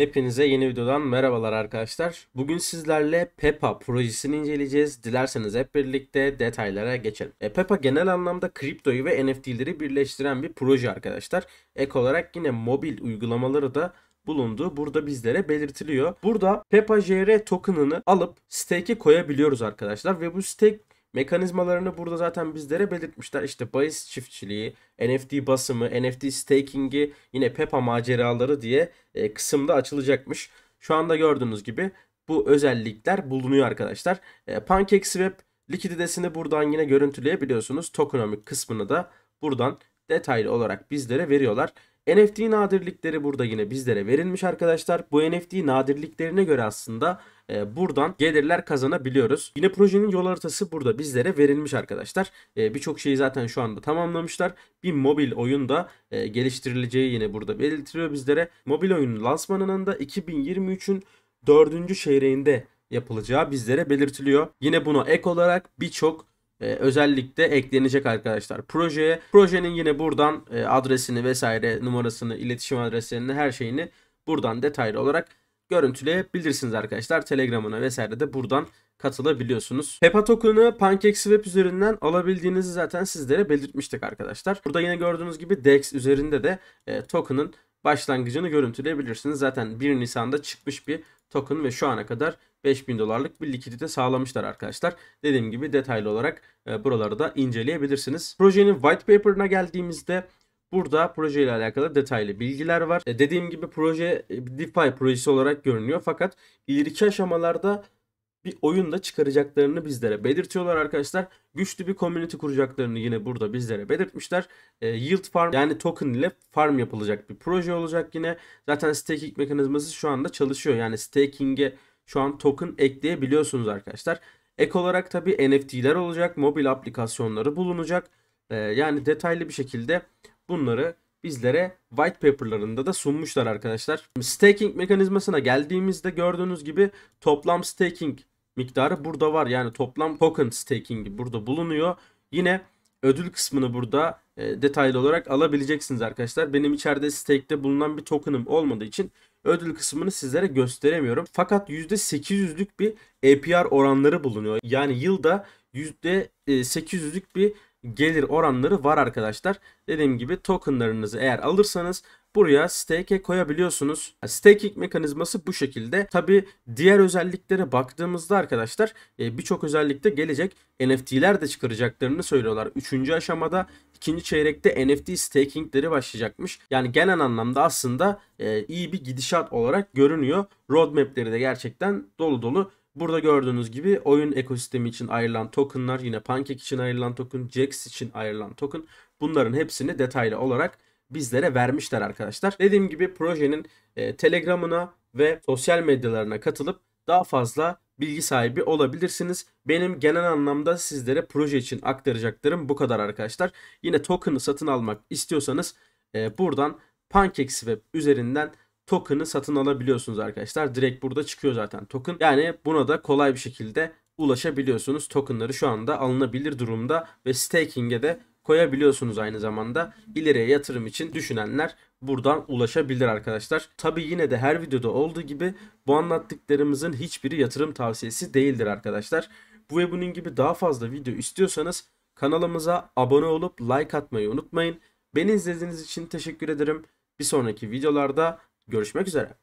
Hepinize yeni videodan merhabalar arkadaşlar. Bugün sizlerle Peppa projesini inceleyeceğiz. Dilerseniz hep birlikte detaylara geçelim. E, Peppa genel anlamda kriptoyu ve NFT'leri birleştiren bir proje arkadaşlar. Ek olarak yine mobil uygulamaları da bulunduğu burada bizlere belirtiliyor. Burada Peppa JR token'ını alıp stake'e koyabiliyoruz arkadaşlar ve bu stake Mekanizmalarını burada zaten bizlere belirtmişler. İşte bahis çiftçiliği, NFT basımı, NFT staking'i yine PEPA maceraları diye e, kısımda açılacakmış. Şu anda gördüğünüz gibi bu özellikler bulunuyor arkadaşlar. E, PancakeSwap likiditesini buradan yine görüntüleyebiliyorsunuz. Tokenomic kısmını da buradan detaylı olarak bizlere veriyorlar. NFT nadirlikleri burada yine bizlere verilmiş arkadaşlar. Bu NFT nadirliklerine göre aslında e, buradan gelirler kazanabiliyoruz. Yine projenin yol haritası burada bizlere verilmiş arkadaşlar. E, Birçok şeyi zaten şu anda tamamlamışlar. Bir mobil oyun da e, geliştirileceği yine burada belirtiliyor bizlere. Mobil oyunun lansmanının da 2023'ün dördüncü çeyreğinde yapılacağı bizlere belirtiliyor. Yine buna ek olarak birçok e, özellikle eklenecek arkadaşlar projeye. Projenin yine buradan e, adresini vesaire numarasını, iletişim adreslerini her şeyini buradan detaylı olarak görüntüleyebilirsiniz arkadaşlar. Telegram'ına vesaire de buradan katılabiliyorsunuz. HEPA token'ı PancakeSwap üzerinden alabildiğinizi zaten sizlere belirtmiştik arkadaşlar. Burada yine gördüğünüz gibi DEX üzerinde de e, token'ın başlangıcını görüntüleyebilirsiniz. Zaten 1 Nisan'da çıkmış bir token ve şu ana kadar 5000 dolarlık bir likidite sağlamışlar arkadaşlar. Dediğim gibi detaylı olarak e, buraları da inceleyebilirsiniz. Projenin white paper'ına geldiğimizde Burada proje ile alakalı detaylı bilgiler var. E dediğim gibi proje e, DeFi projesi olarak görünüyor fakat ileriki aşamalarda bir oyun da çıkaracaklarını bizlere belirtiyorlar arkadaşlar. Güçlü bir community kuracaklarını yine burada bizlere belirtmişler. E, yield farm yani token ile farm yapılacak bir proje olacak yine. Zaten staking mekanizması şu anda çalışıyor. Yani staking'e şu an token ekleyebiliyorsunuz arkadaşlar. Ek olarak tabi NFT'ler olacak, mobil aplikasyonları bulunacak. E, yani detaylı bir şekilde bunları bizlere white paper'larında da sunmuşlar arkadaşlar. Staking mekanizmasına geldiğimizde gördüğünüz gibi toplam staking miktarı burada var. Yani toplam token staking burada bulunuyor. Yine ödül kısmını burada e, detaylı olarak alabileceksiniz arkadaşlar. Benim içeride stake'de bulunan bir token'ım olmadığı için ödül kısmını sizlere gösteremiyorum. Fakat %800'lük bir APR oranları bulunuyor. Yani yılda %800'lük bir gelir oranları var arkadaşlar. Dediğim gibi tokenlarınızı eğer alırsanız buraya stake'e koyabiliyorsunuz. Staking mekanizması bu şekilde. Tabi diğer özelliklere baktığımızda arkadaşlar e, birçok özellikte gelecek. NFT'ler de çıkaracaklarını söylüyorlar. Üçüncü aşamada ikinci çeyrekte NFT stakingleri başlayacakmış. Yani genel anlamda aslında e, iyi bir gidişat olarak görünüyor. Roadmap'leri de gerçekten dolu dolu. Burada gördüğünüz gibi oyun ekosistemi için ayrılan tokenlar, yine Pancake için ayrılan token, Jax için ayrılan token bunların hepsini detaylı olarak bizlere vermişler arkadaşlar. Dediğim gibi projenin e, Telegram'ına ve sosyal medyalarına katılıp daha fazla bilgi sahibi olabilirsiniz. Benim genel anlamda sizlere proje için aktaracaklarım bu kadar arkadaşlar. Yine token'ı satın almak istiyorsanız e, buradan Pancake Swap üzerinden token'ı satın alabiliyorsunuz arkadaşlar. Direkt burada çıkıyor zaten token. Yani buna da kolay bir şekilde ulaşabiliyorsunuz. Token'ları şu anda alınabilir durumda ve staking'e de koyabiliyorsunuz aynı zamanda. İleriye yatırım için düşünenler buradan ulaşabilir arkadaşlar. Tabi yine de her videoda olduğu gibi bu anlattıklarımızın hiçbiri yatırım tavsiyesi değildir arkadaşlar. Bu ve bunun gibi daha fazla video istiyorsanız kanalımıza abone olup like atmayı unutmayın. Beni izlediğiniz için teşekkür ederim. Bir sonraki videolarda Görüşmek üzere.